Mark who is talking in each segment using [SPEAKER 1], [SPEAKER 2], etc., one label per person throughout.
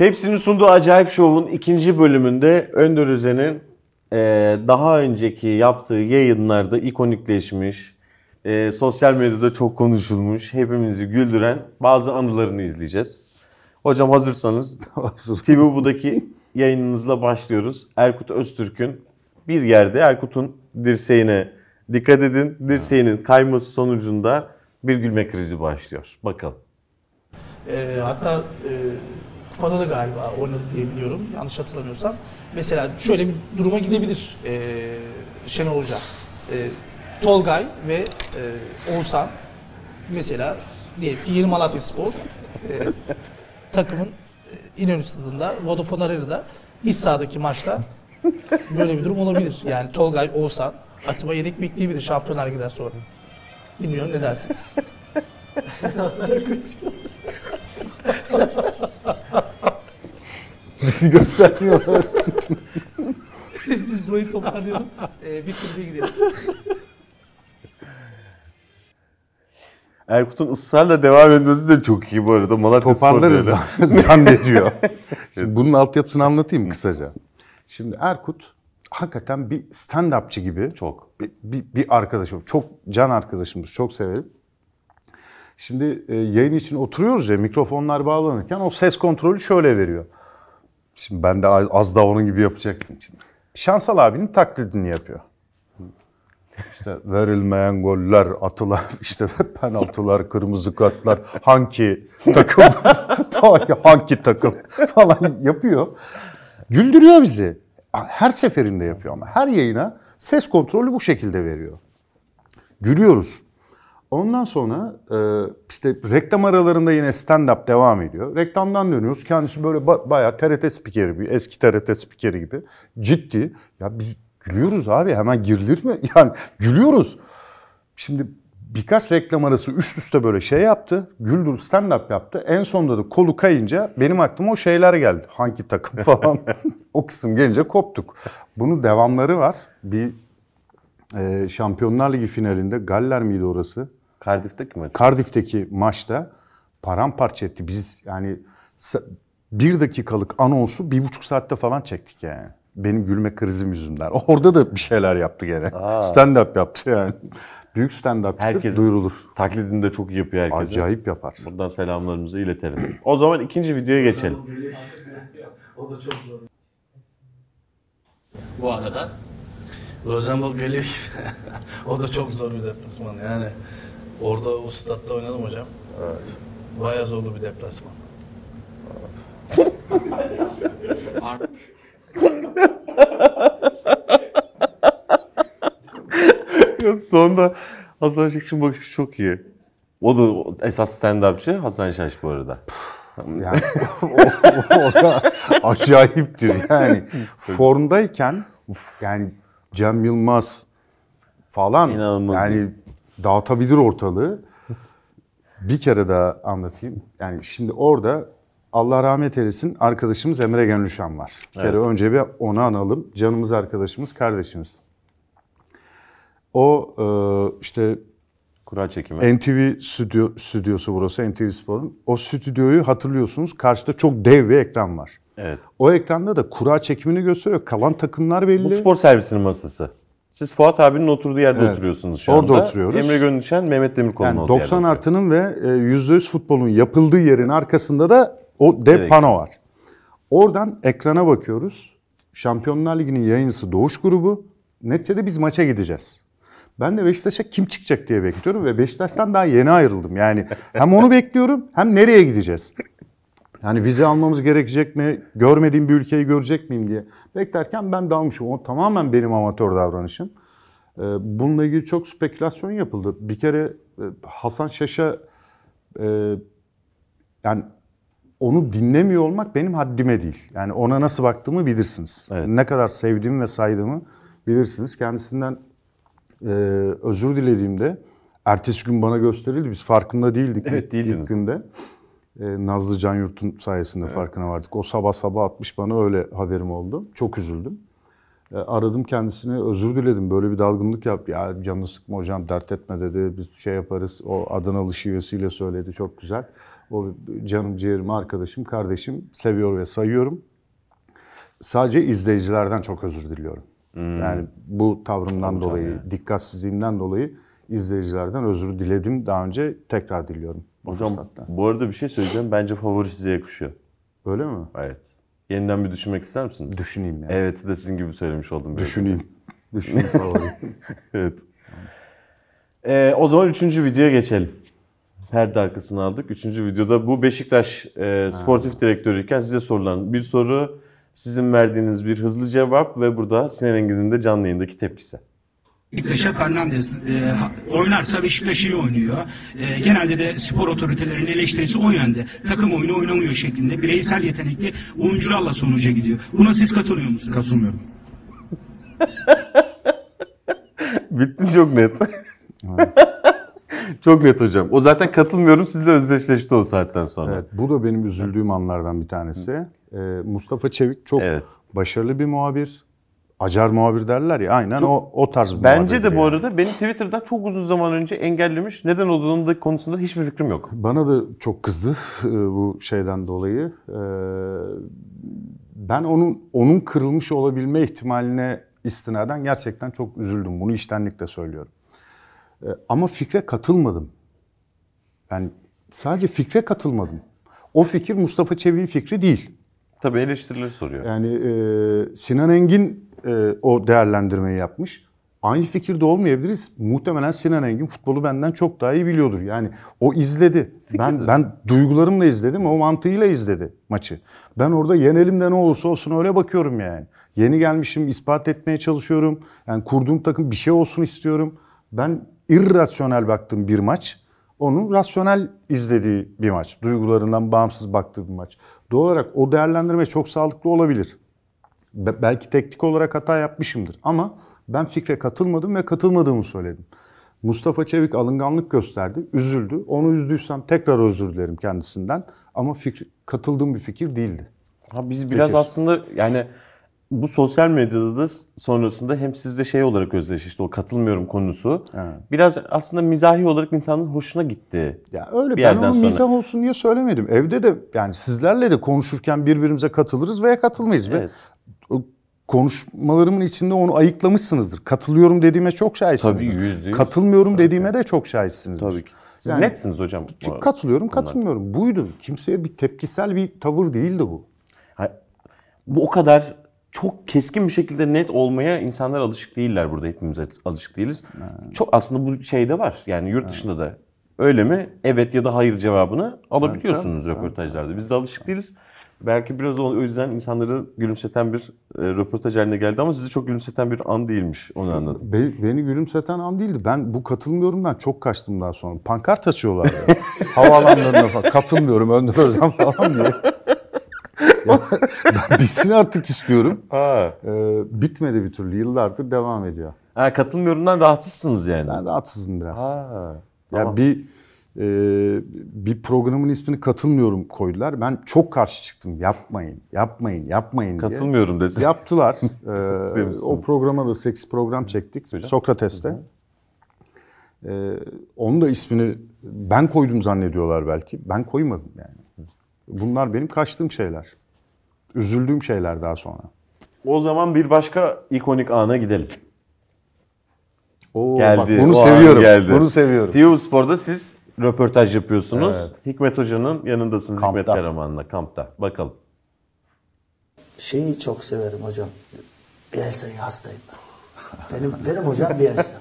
[SPEAKER 1] Hepsinin sunduğu Acayip Show'un ikinci bölümünde Önder Özen'in e, daha önceki yaptığı yayınlarda ikonikleşmiş, e, sosyal medyada çok konuşulmuş, hepimizi güldüren bazı anılarını izleyeceğiz. Hocam hazırsanız TV Bu'daki yayınınızla başlıyoruz. Erkut Öztürk'ün bir yerde Erkut'un dirseğine dikkat edin. Dirseğinin kayması sonucunda bir gülme krizi başlıyor. Bakalım.
[SPEAKER 2] E, hatta e, kupada da galiba oynadı diye biliyorum. Yanlış hatırlamıyorsam. Mesela şöyle bir duruma gidebilir e, Şenol Hoca. E, Tolgay ve e, Oğuzhan mesela diyelim ki Yeni Malatya Spor e, takımın e, İnönü Stadı'nda Vodafone Arena'da iç sahadaki maçta böyle bir durum olabilir. Yani Tolgay, Oğuzhan, Atiba yedek bekleyebilir şampiyonlar gider sonra. Bilmiyorum ne dersiniz? bizi göstermiyorlar. Biz burayı toparlayalım. Ee, bir kulübe gidelim. Erkut'un ısrarla devam etmesi de çok iyi bu arada. Malatya Toparlarız zannediyor. Şimdi bunun altyapısını anlatayım kısaca. Şimdi Erkut hakikaten bir stand-upçı gibi. Çok. Bir, bir, bir arkadaşım. Çok can arkadaşımız. Çok severim. Şimdi e, yayın için oturuyoruz ya mikrofonlar bağlanırken o ses kontrolü şöyle veriyor. Şimdi ben de az, az da onun gibi yapacaktım. Şimdi. Şansal abinin taklidini yapıyor. İşte verilmeyen goller, atılan işte penaltılar, kırmızı kartlar, hangi takım, hangi takım falan yapıyor. Güldürüyor bizi. Her seferinde yapıyor ama. Her yayına ses kontrolü bu şekilde veriyor. Gülüyoruz. Ondan sonra e, işte reklam aralarında yine stand-up devam ediyor. Reklamdan dönüyoruz. Kendisi böyle bayağı TRT spikeri bir, eski TRT spikeri gibi. Ciddi. Ya biz gülüyoruz abi hemen girilir mi? Yani gülüyoruz. Şimdi birkaç reklam arası üst üste böyle şey yaptı. Güldür stand-up yaptı. En sonunda da kolu kayınca benim aklıma o şeyler geldi. Hangi takım falan. o kısım gelince koptuk. Bunun devamları var. Bir e, Şampiyonlar Ligi finalinde Galler miydi orası? Cardiff'teki maç. Cardiff'teki maçta paramparça etti. Biz yani bir dakikalık anonsu bir buçuk saatte falan çektik yani. Benim gülme krizim yüzünden. Orada da bir şeyler yaptı gene. Aa. Stand up yaptı yani. Büyük stand up herkes duyurulur. Taklidini de çok iyi yapıyor herkese. Acayip yapar. Buradan
[SPEAKER 1] selamlarımızı iletelim. o zaman ikinci videoya geçelim. o da çok zor. Bu arada Rosenborg geliyor. o da çok zor bir deplasman yani. Orada o statta oynadım hocam. Evet. Bayağı zorlu bir deplasman. Evet. Sonunda Hasan Şaş'ın bakışı çok iyi. O da esas stand-upçı Hasan
[SPEAKER 2] Şaş bu arada. Yani o, o,
[SPEAKER 1] o da acayiptir yani.
[SPEAKER 2] Formdayken yani Cem Yılmaz falan İnanılmaz. yani dağıtabilir ortalığı. Bir kere daha anlatayım. Yani şimdi orada Allah rahmet eylesin arkadaşımız Emre Genlüşan var. Bir evet. kere önce bir onu analım. Canımız arkadaşımız, kardeşimiz. O e, işte Kura çekimi. NTV stüdyo, stüdyosu burası NTV Spor'un. O stüdyoyu hatırlıyorsunuz karşıda çok dev bir ekran var. Evet. O ekranda da kura çekimini gösteriyor. Kalan takımlar belli. Bu spor servisinin masası. Siz Fuat abinin oturduğu yerde evet. oturuyorsunuz şu anda. Orada oturuyoruz. Emre Göndüşen, Mehmet Demirkol'un yani olduğu 90 yerde. artının ve e, yüz futbolun yapıldığı yerin arkasında da o dev evet. pano var. Oradan ekrana bakıyoruz. Şampiyonlar Ligi'nin yayıncısı Doğuş grubu. Neticede biz maça gideceğiz. Ben de Beşiktaş'a kim çıkacak diye bekliyorum ve Beşiktaş'tan daha yeni ayrıldım. Yani hem onu bekliyorum hem nereye gideceğiz? Yani vize almamız gerekecek mi? Görmediğim bir ülkeyi görecek miyim diye. Beklerken ben dalmışım. O tamamen benim amatör davranışım. Ee, bununla ilgili çok spekülasyon yapıldı. Bir kere e, Hasan Şaş'a e, yani onu dinlemiyor olmak benim haddime değil. Yani ona nasıl baktığımı bilirsiniz. Evet. Ne kadar sevdiğimi ve saydığımı bilirsiniz. Kendisinden e, özür dilediğimde ertesi gün bana gösterildi. Biz farkında değildik evet, ilk, günde. E, Nazlı Can Yurt'un sayesinde evet. farkına vardık. O sabah sabah atmış bana öyle haberim oldu. Çok üzüldüm. E, aradım kendisini özür diledim. Böyle bir dalgınlık yap, Ya canını sıkma hocam dert etme dedi. Biz şey yaparız. O Adanalı şivesiyle söyledi. Çok güzel. O canım ciğerim arkadaşım kardeşim seviyor ve sayıyorum. Sadece izleyicilerden çok özür diliyorum. Hmm. Yani bu tavrımdan Tabii dolayı yani. dikkatsizliğimden dolayı izleyicilerden özür diledim daha önce tekrar diliyorum. Bu Hocam fırsatta. bu arada bir şey söyleyeceğim. Bence favori size yakışıyor. Öyle mi? Evet. Yeniden bir düşünmek ister misiniz?
[SPEAKER 1] Düşüneyim yani. Evet de sizin gibi söylemiş oldum. Düşüneyim. Düşüneyim favori. evet. Ee, o zaman üçüncü videoya geçelim. Perde arkasını aldık. Üçüncü videoda bu Beşiktaş e, sportif direktörüyken size sorulan bir soru, sizin verdiğiniz bir hızlı cevap ve burada Sinan Engin'in de canlı yayındaki tepkisi. Beşiktaş'a Fernandez e, oynarsa Beşiktaş iyi oynuyor. E, genelde de spor otoritelerinin eleştirisi o yönde. Takım oyunu oynamıyor şeklinde. Bireysel yetenekli oyuncularla sonuca gidiyor. Buna siz katılıyor
[SPEAKER 2] musunuz? Katılmıyorum.
[SPEAKER 1] Bitti çok net.
[SPEAKER 2] çok net hocam. O zaten katılmıyorum sizle özdeşleşti o saatten sonra. Evet, bu da benim üzüldüğüm anlardan bir tanesi. Ee, Mustafa Çevik çok evet. başarılı bir muhabir Acar muhabir derler ya aynen çok, o, o tarz bir Bence de bu yani. arada beni Twitter'dan çok uzun zaman önce engellemiş. Neden olduğunda konusunda hiçbir fikrim yok. Bana da çok kızdı e, bu şeyden dolayı. E, ben onun onun kırılmış olabilme ihtimaline istinaden gerçekten çok üzüldüm. Bunu iştenlikle söylüyorum. E, ama fikre katılmadım. Yani sadece fikre katılmadım. O fikir Mustafa Çevik'in fikri değil. Tabii eleştirileri soruyor. Yani Sinan Engin e, o değerlendirmeyi yapmış. Aynı fikirde olmayabiliriz. Muhtemelen Sinan Engin futbolu benden çok daha iyi biliyordur. Yani o izledi. Fikirdir. Ben ben duygularımla izledim, o mantığıyla izledi maçı. Ben orada yenelim de ne olursa olsun öyle bakıyorum yani. Yeni gelmişim, ispat etmeye çalışıyorum. Yani kurduğum takım bir şey olsun istiyorum. Ben irrasyonel baktım bir maç onun rasyonel izlediği bir maç. Duygularından bağımsız baktığı bir maç. Doğal olarak o değerlendirme çok sağlıklı olabilir. Be- belki teknik olarak hata yapmışımdır ama ben fikre katılmadım ve katılmadığımı söyledim. Mustafa Çevik alınganlık gösterdi, üzüldü. Onu üzdüysem tekrar özür dilerim kendisinden ama fikri, katıldığım bir fikir değildi. Ha biz biraz Peki. aslında
[SPEAKER 1] yani bu sosyal medyada da sonrasında hem sizde şey olarak özdeşleşti o katılmıyorum konusu.
[SPEAKER 2] Evet. Biraz aslında mizahi olarak insanın hoşuna gitti. Ya öyle bir ben onu sonra. mizah olsun diye söylemedim. Evde de yani sizlerle de konuşurken birbirimize katılırız veya katılmayız. Evet. Ve konuşmalarımın içinde onu ayıklamışsınızdır. Katılıyorum dediğime çok şahitsinizdir. Tabii yüzde yüz. Katılmıyorum Tabii dediğime de çok şahitsinizdir. Tabii ki. Siz yani, netsiniz hocam. Katılıyorum, katılmıyorum. Buydu. Kimseye bir tepkisel bir tavır değildi bu. bu o kadar
[SPEAKER 1] çok keskin bir şekilde net olmaya insanlar alışık değiller burada. Hepimiz alışık değiliz. Ha. Çok aslında bu şey de var. Yani yurt dışında ha. da öyle mi? Evet ya da hayır cevabını alabiliyorsunuz ha. röportajlarda. Biz de alışık değiliz. Belki biraz o yüzden insanları gülümseten bir e,
[SPEAKER 2] röportaj haline geldi ama sizi çok gülümseten bir an değilmiş onu anladım. Be, beni gülümseten an değildi. Ben bu katılmıyorumdan çok kaçtım daha sonra. Pankart açıyorlar ya. Havaalanlarına falan. Katılmıyorum Önder Özen falan diye. ben bitsin artık istiyorum. Ha. Ee, bitmedi bir türlü. Yıllardır devam ediyor. Ha, katılmıyorumdan rahatsızsınız yani. Ben rahatsızım biraz. Ha, tamam. Ya bir e, bir programın ismini katılmıyorum koydular. Ben çok karşı çıktım. Yapmayın, yapmayın, yapmayın diye. Katılmıyorum dedi. Yaptılar. e, o programa da seks program çektik. Sokrates'te. E, onun da ismini ben koydum zannediyorlar belki. Ben koymadım yani. Bunlar benim kaçtığım şeyler. Üzüldüğüm şeyler daha sonra.
[SPEAKER 1] O zaman bir başka ikonik ana gidelim. Oo, geldi. Bak, bunu o seviyorum. Geldi. Bunu seviyorum. TV Spor'da siz röportaj yapıyorsunuz. Evet. Hikmet Hoca'nın yanındasınız kampta. Hikmet Karaman'la kampta. Bakalım.
[SPEAKER 2] Şeyi çok severim hocam. Bielsa'yı hastayım Benim, benim hocam Bielsa.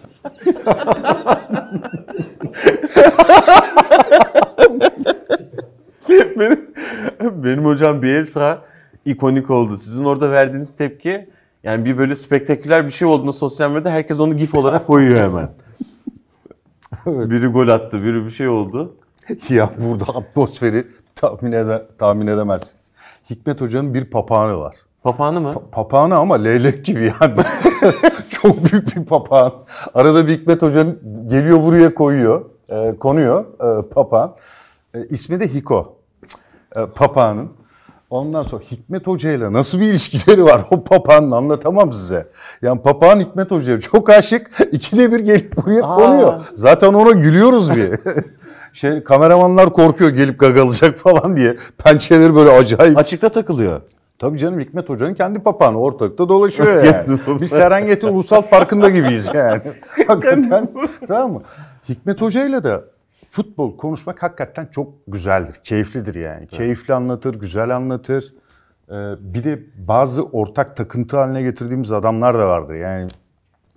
[SPEAKER 1] benim, benim hocam Bielsa ikonik oldu. Sizin orada verdiğiniz tepki yani bir böyle spektaküler bir şey olduğunda sosyal medyada herkes onu gif olarak koyuyor hemen
[SPEAKER 2] evet. Biri gol attı, biri bir şey oldu. ya burada atmosferi tahmin, ede tahmin edemezsiniz. Hikmet Hoca'nın bir papağanı var. Papağanı mı? Pa- papağanı ama leylek gibi yani. Çok büyük bir papağan. Arada bir Hikmet Hoca'nın geliyor buraya koyuyor, e, konuyor e, papağan. E, ismi de Hiko. E, papağanın. Ondan sonra Hikmet Hoca ile nasıl bir ilişkileri var o papağanla anlatamam size. Yani papağan Hikmet Hoca çok aşık. İkide bir gelip buraya Aa. konuyor. Zaten ona gülüyoruz bir. şey kameramanlar korkuyor gelip gagalacak falan diye. Pençeleri böyle acayip. Açıkta takılıyor. Tabii canım Hikmet Hoca'nın kendi papağanı ortalıkta dolaşıyor yani. Biz Serengeti Ulusal Parkı'nda gibiyiz yani. Hakikaten tamam mı? Hikmet Hoca ile de futbol konuşmak hakikaten çok güzeldir, keyiflidir yani. Evet. Keyifli anlatır, güzel anlatır. Ee, bir de bazı ortak takıntı haline getirdiğimiz adamlar da vardır. Yani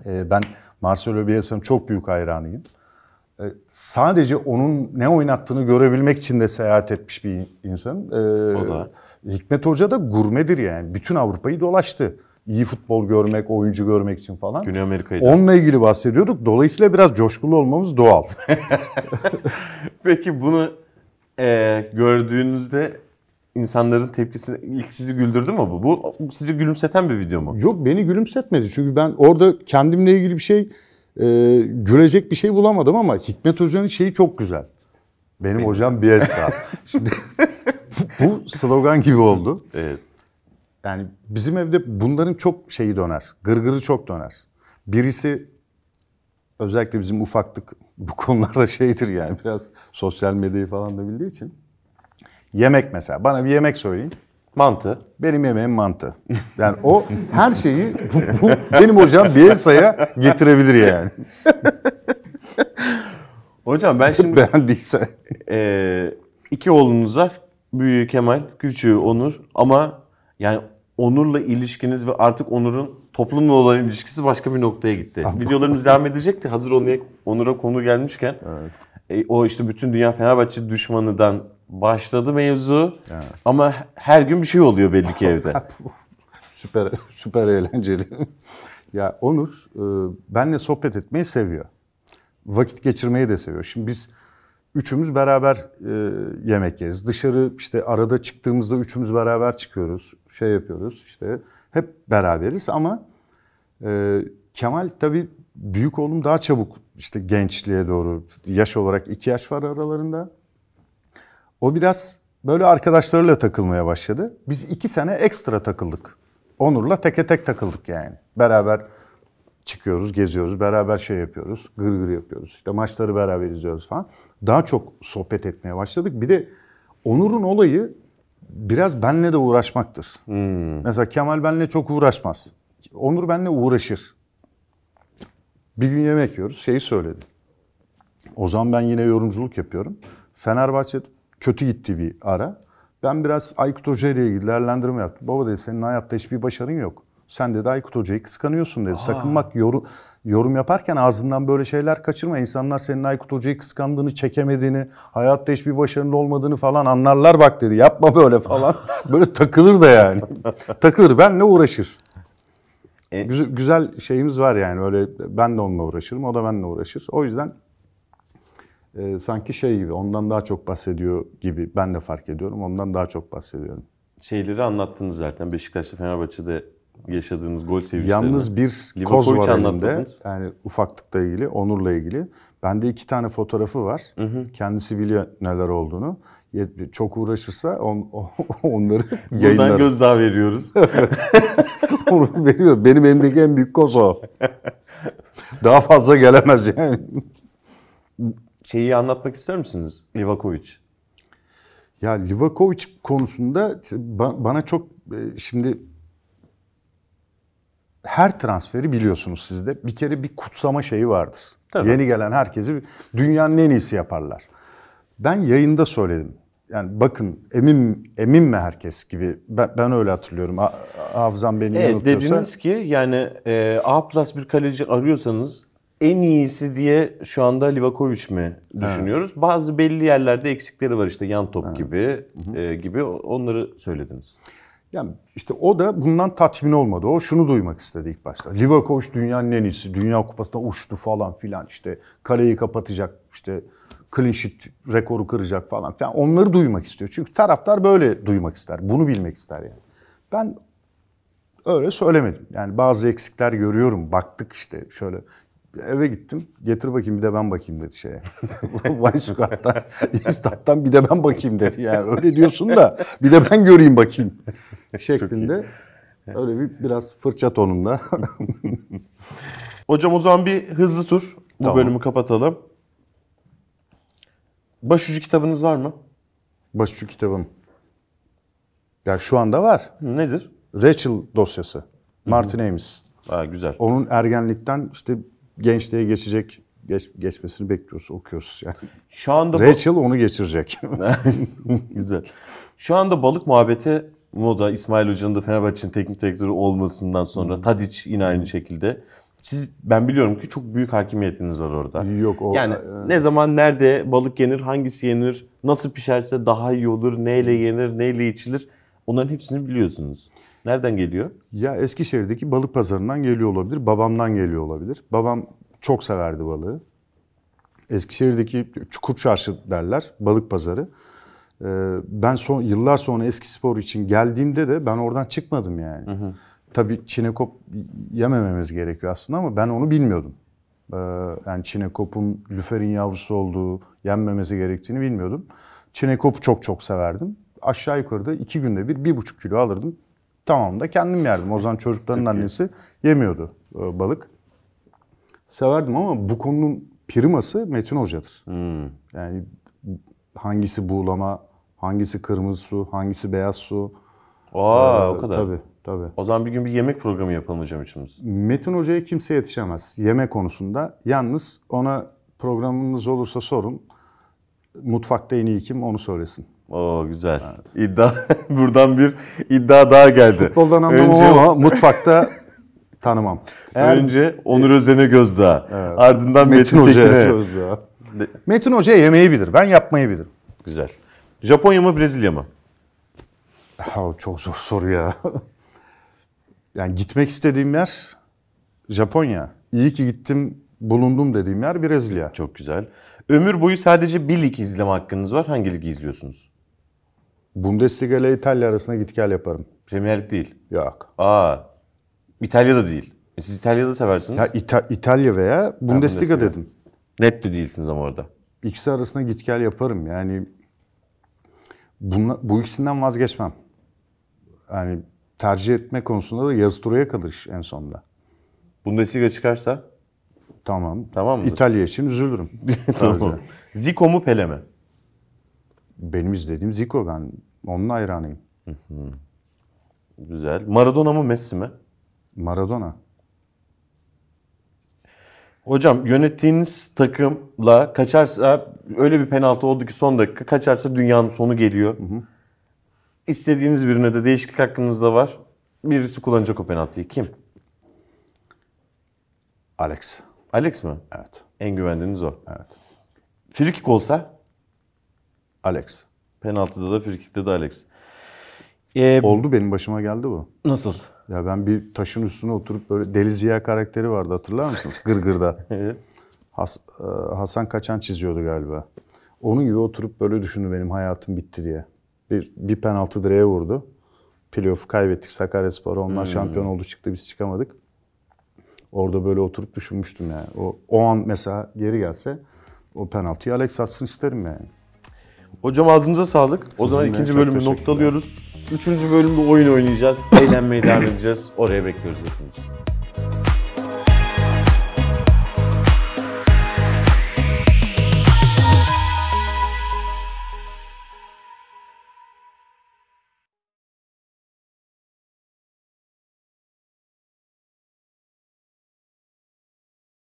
[SPEAKER 2] e, ben Marcelo Bielsa'nın çok büyük hayranıyım. E, sadece onun ne oynattığını görebilmek için de seyahat etmiş bir insan. E, o da. Hikmet Hoca da gurmedir yani. Bütün Avrupa'yı dolaştı iyi futbol görmek, oyuncu görmek için falan. Güney Amerika'yı. Onunla ilgili bahsediyorduk. Dolayısıyla biraz coşkulu olmamız doğal. Peki bunu e,
[SPEAKER 1] gördüğünüzde insanların tepkisi ilk sizi güldürdü mü bu? Bu sizi gülümseten bir
[SPEAKER 2] video mu? Yok beni gülümsetmedi. Çünkü ben orada kendimle ilgili bir şey e, gülecek bir şey bulamadım ama Hikmet Hoca'nın şeyi çok güzel. Benim, Benim. hocam Bielsa. Şimdi bu slogan gibi oldu. Evet. Yani bizim evde bunların çok şeyi döner. Gırgırı çok döner. Birisi özellikle bizim ufaklık bu konularda şeydir yani biraz sosyal medyayı falan da bildiği için. Yemek mesela. Bana bir yemek söyleyin. Mantı. Benim yemeğim mantı. Yani o her şeyi bu, bu, benim hocam Bielsa'ya getirebilir yani.
[SPEAKER 1] hocam ben şimdi... Beğendiyse. E, ee, iki oğlunuz var. Büyüğü Kemal, küçüğü Onur. Ama yani Onur'la ilişkiniz ve artık Onur'un toplumla olan ilişkisi başka bir noktaya gitti. Videolarımız devam edecekti. Hazır Onur'a, Onur'a konu gelmişken. Evet. E, o işte bütün dünya Fenerbahçe düşmanıdan başladı
[SPEAKER 2] mevzu. Evet. Ama her gün bir şey oluyor belli ki evde. süper süper eğlenceli. ya Onur e, benle sohbet etmeyi seviyor. Vakit geçirmeyi de seviyor. Şimdi biz üçümüz beraber e, yemek yeriz. Dışarı işte arada çıktığımızda üçümüz beraber çıkıyoruz. Şey yapıyoruz işte hep beraberiz ama e, Kemal tabii büyük oğlum daha çabuk işte gençliğe doğru yaş olarak iki yaş var aralarında. O biraz böyle arkadaşlarıyla takılmaya başladı. Biz iki sene ekstra takıldık. Onur'la teke tek takıldık yani. Beraber çıkıyoruz, geziyoruz, beraber şey yapıyoruz, gır gır yapıyoruz. İşte maçları beraber izliyoruz falan. Daha çok sohbet etmeye başladık. Bir de Onur'un olayı biraz benle de uğraşmaktır. Hmm. Mesela Kemal benle çok uğraşmaz. Onur benle uğraşır. Bir gün yemek yiyoruz, şeyi söyledi. O zaman ben yine yorumculuk yapıyorum. Fenerbahçe kötü gitti bir ara. Ben biraz Aykut Hoca ile ilgili değerlendirme yaptım. Baba dedi senin hayatta hiçbir başarın yok. Sen dedi Aykut Hoca'yı kıskanıyorsun dedi. Aa. Sakın bak yoru, yorum yaparken ağzından böyle şeyler kaçırma. İnsanlar senin Aykut Hoca'yı kıskandığını, çekemediğini, hayatta hiçbir başarılı olmadığını falan anlarlar bak dedi. Yapma böyle falan. böyle takılır da yani. takılır. Ben ne uğraşır. E, güzel, güzel şeyimiz var yani. Öyle ben de onunla uğraşırım, o da benimle uğraşır. O yüzden e, sanki şey gibi ondan daha çok bahsediyor gibi ben de fark ediyorum. Ondan daha çok bahsediyorum.
[SPEAKER 1] Şeyleri anlattınız zaten. Beşiktaş'ta Fenerbahçe'de yaşadığınız gol
[SPEAKER 2] sevinçlerini. Yalnız bir koz var elimde. Yani ufaklıkla ilgili, Onur'la ilgili. Bende iki tane fotoğrafı var. Hı hı. Kendisi biliyor neler olduğunu. Çok uğraşırsa on, on, onları yayınlarım. Buradan gözdağı veriyoruz. Onu veriyor. Benim elimdeki en büyük koz o. Daha fazla gelemez yani. Şeyi anlatmak ister misiniz? Livakovic. Ya Livakovic konusunda bana çok e, şimdi her transferi biliyorsunuz siz de. Bir kere bir kutsama şeyi vardır. Tabii. Yeni gelen herkesi dünyanın en iyisi yaparlar. Ben yayında söyledim. Yani bakın emin emin mi herkes gibi ben, ben öyle hatırlıyorum. Ha, hafızam beni evet, Dediniz
[SPEAKER 1] ki yani e, A plus bir kaleci arıyorsanız en iyisi diye şu
[SPEAKER 2] anda Livakovic mi düşünüyoruz?
[SPEAKER 1] Evet. Bazı belli yerlerde eksikleri var işte yan top evet. gibi
[SPEAKER 2] E, gibi onları söylediniz. Yani işte o da bundan tatmin olmadı. O şunu duymak istedi ilk başta. Livakovic dünyanın en iyisi. Dünya kupasına uçtu falan filan. İşte kaleyi kapatacak. işte clean sheet rekoru kıracak falan filan. Onları duymak istiyor. Çünkü taraftar böyle duymak ister. Bunu bilmek ister yani. Ben öyle söylemedim. Yani bazı eksikler görüyorum. Baktık işte şöyle eve gittim. Getir bakayım bir de ben bakayım dedi şeye. Weissukat'tan, İstat'tan bir de ben bakayım dedi. Yani öyle diyorsun da bir de ben göreyim bakayım şeklinde öyle bir biraz fırça tonunda. Hocam o zaman bir hızlı tur bu tamam. bölümü kapatalım. Başucu kitabınız var mı? Başucu kitabım. Ya şu anda var. Nedir? Rachel dosyası. Martin Amis. Aa, güzel. Onun ergenlikten işte gençliğe geçecek geç, geçmesini bekliyoruz, okuyoruz yani. Şu anda Rachel onu geçirecek. güzel.
[SPEAKER 1] Şu anda balık muhabbeti Moda İsmail Hoca'nın da Fenerbahçe'nin teknik direktörü olmasından sonra Tadic yine aynı şekilde. Siz ben biliyorum ki çok büyük hakimiyetiniz var orada. Yok o. Yani e... ne zaman nerede balık yenir, hangisi yenir, nasıl pişerse daha iyi olur,
[SPEAKER 2] neyle yenir, neyle içilir. Onların hepsini biliyorsunuz. Nereden geliyor? Ya Eskişehir'deki balık pazarından geliyor olabilir. Babamdan geliyor olabilir. Babam çok severdi balığı. Eskişehir'deki Çukur Çarşı derler, balık pazarı. Ee, ben son yıllar sonra eski spor için geldiğimde de ben oradan çıkmadım yani. Hı hı. Tabii çinekop yemememiz gerekiyor aslında ama ben onu bilmiyordum. Ee, yani çinekopun lüferin yavrusu olduğu, yenmemesi gerektiğini bilmiyordum. Çinekopu çok çok severdim. Aşağı yukarıda iki günde bir, bir buçuk kilo alırdım. Tamam da kendim yerdim. O zaman çocukların annesi yemiyordu e, balık. Severdim ama bu konunun priması Metin Hoca'dır. Hmm. Yani hangisi buğulama, Hangisi kırmızı su, hangisi beyaz su.
[SPEAKER 1] Aa ee, o kadar. Tabii
[SPEAKER 2] tabii. O zaman bir gün bir yemek programı yapalım hocam içimiz. Metin Hoca'ya kimse yetişemez yemek konusunda. Yalnız ona programınız olursa sorun. Mutfakta en iyi kim onu söylesin. Oo
[SPEAKER 1] güzel. Evet. İddia buradan bir
[SPEAKER 2] iddia daha geldi. Futboldan anlamam Önce... ama mutfakta tanımam. Eğer... Önce Onur Özen'e Gözdağ. Evet. Ardından Metin, Metin Hoca'ya Gözdağ. Metin Hoca yemeği bilir. Ben yapmayı bilirim. Güzel. Japonya mı Brezilya mı? çok zor soru ya. yani gitmek istediğim yer Japonya. İyi ki gittim, bulundum dediğim yer Brezilya. Çok güzel. Ömür boyu sadece bir lig izleme hakkınız var. Hangi ligi izliyorsunuz? Bundesliga ile İtalya arasında git gel yaparım. Premier Lig değil. Yok. Aa. İtalya'da değil. E siz İtalya'da seversiniz. Ya İta- İtalya veya Bundesliga, Bundesliga dedim. Net de değilsiniz ama orada. İkisi arasında git gel yaparım. Yani bunla, bu ikisinden vazgeçmem. Yani tercih etme konusunda da yazı turaya kalır iş en sonunda. Bundesliga çıkarsa? Tamam. Tamam mı? İtalya için üzülürüm. tamam. Zico mu Pele mi? Benim izlediğim Zico
[SPEAKER 1] ben. Onun hayranıyım. Güzel. Maradona mı Messi mi? Maradona. Hocam yönettiğiniz takımla kaçarsa öyle bir penaltı oldu ki son dakika kaçarsa dünyanın sonu geliyor. Hı hı. İstediğiniz birine de değişiklik hakkınız da var. Birisi kullanacak o penaltıyı. Kim? Alex. Alex mi? Evet. En güvendiğiniz o. Evet. Frikik olsa? Alex. Penaltıda da frikikte de Alex. Ee, Oldu
[SPEAKER 2] benim başıma geldi bu. Nasıl? Ya ben bir taşın üstüne oturup böyle Deli Ziya karakteri vardı hatırlar mısınız? Gırgır'da. Has, e, Hasan Kaçan çiziyordu galiba. Onun gibi oturup böyle düşündüm benim hayatım bitti diye. Bir, bir penaltı direğe vurdu. Playoff'u kaybettik Sakaryaspor'a. Onlar hmm. şampiyon oldu çıktı biz çıkamadık. Orada böyle oturup düşünmüştüm yani. O, o an mesela geri gelse o penaltıyı Alex atsın isterim yani. Hocam ağzınıza sağlık. Sizinle o zaman ikinci bölümü
[SPEAKER 1] noktalıyoruz. Üçüncü bölümde oyun oynayacağız. Eğlenmeye devam edeceğiz. Oraya bekliyoruz hepinizi.